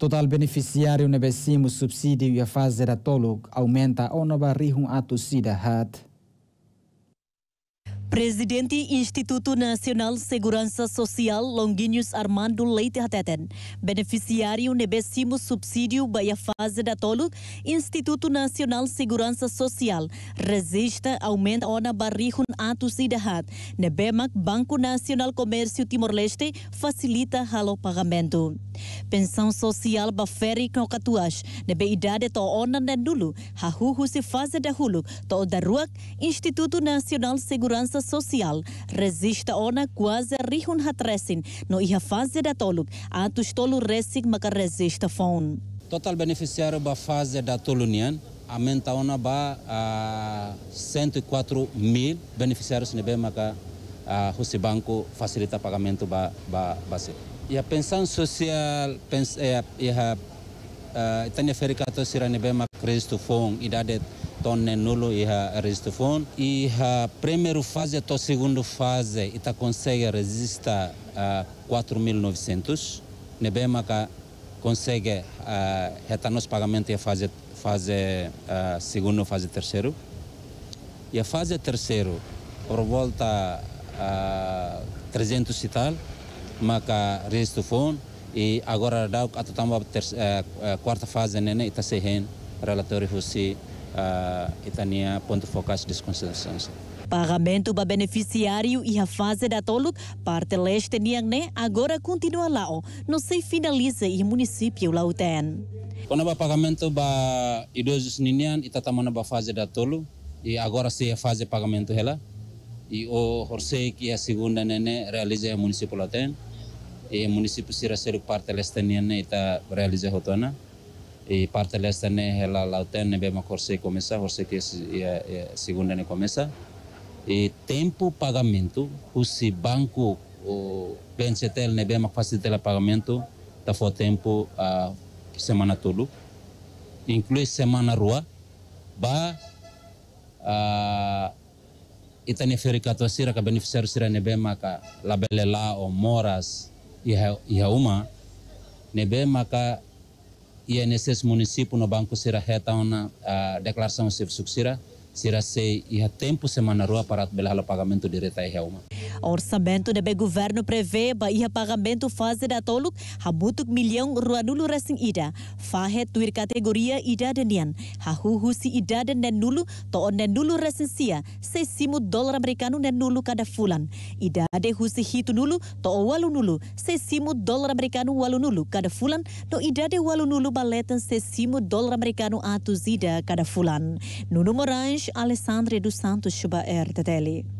Total beneficiário na subsidi subsídio e a fase da Tolog aumenta ao nova rihum ato sidahat. Presidente Instituto Nacional Segurança Social, Longuinhos Armando Leite Hateten, beneficiário nebessimo subsídio Baia Fase da Tolo, Instituto Nacional Segurança Social, resista aumenta ona barrihun atos e derrat. Nebemac, Banco Nacional Comércio Timor-Leste, facilita halo pagamento. Pensão social baferi com catuas, nebe idade to ona nendulu, hahuhu se fase da hulu, to da ruak, Instituto Nacional Segurança Assistierter Sozial. Resiste ona quase rihun hatresin, no iha fase da toluk, atus tolu resig maka resista fon. Total beneficiário da fase da Tolunian, aumenta ona ba a 104 mil beneficiários nebe maka a Jose Banco facilita pagamento ba ba base. E a pensão social, pensa e a, e a, a, a, a, a, a, a, a, a, a, a, a, a, torne nulo e iha e a primeira fase até a segunda fase está consegue resistir a 4.900 nebema ka consegue retar tá nos pagamentos e a fase fase uh, fase terceiro e a fase terceiro por volta a 300 e tal maka resistufon e agora dá a quarta fase nene está sehen relatório fosse uh, ah, itania ponto focus dessa Pagamento para beneficiário e a fase da tolu parte leste Niangne, agora continua lá, não se finaliza em município Lauten. Quando o pagamento para idosos ninian, está também a fase da tolu, e agora se a fase pagamento ela, e o Jorge que é a segunda nene realiza o município Lauten, e o município se parte leste Niangne está realiza a rotona e parte asta ne la lauten ne bem acor se começa, or que é segunda né começa. E tempo pagamento, se banco o bencetel ne bem facilitar pagamento, tá for tempo a semana todo. Inclui semana rua, ba a ita ne fericato sira ka beneficiário sira ne bem maca labele lá ou moras e e uma ne bem maka é nesse município no banco será reta uma declaração de serviço será se e a tempo semana rua para belar o pagamento direto a uma. Orçamento de governo prevê Bahia pagamento fase da toluk habutuk milhão ruanulu resing ida. Fahe tuir kategoria ida denian. Hahu husi ida den den nulu toon den nulu resing sia. Sesimu dolar americano den nulu kada fulan. Ida de husi hitu nulu to walu nulu. Sesimu dolar americano walu nulu kada fulan. No ida de walu nulu baletan sesimu dolar americano atu zida kada fulan. Nunu Morange, Alessandre dos Santos, Chuba RTL.